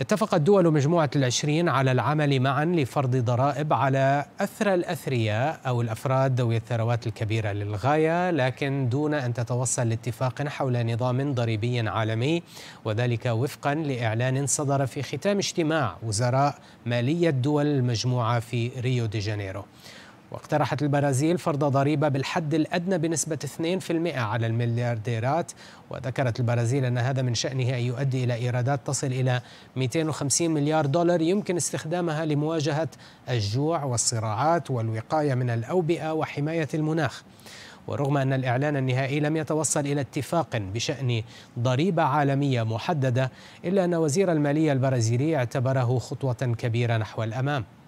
اتفقت دول مجموعة العشرين على العمل معا لفرض ضرائب على أثرى الأثرياء أو الأفراد ذوي الثروات الكبيرة للغاية لكن دون أن تتوصل لاتفاق حول نظام ضريبي عالمي وذلك وفقا لإعلان صدر في ختام اجتماع وزراء مالية دول المجموعة في ريو دي جانيرو واقترحت البرازيل فرض ضريبة بالحد الأدنى بنسبة 2% على المليارديرات وذكرت البرازيل أن هذا من شأنه أن يؤدي إلى إيرادات تصل إلى 250 مليار دولار يمكن استخدامها لمواجهة الجوع والصراعات والوقاية من الأوبئة وحماية المناخ ورغم أن الإعلان النهائي لم يتوصل إلى اتفاق بشأن ضريبة عالمية محددة إلا أن وزير المالية البرازيلي اعتبره خطوة كبيرة نحو الأمام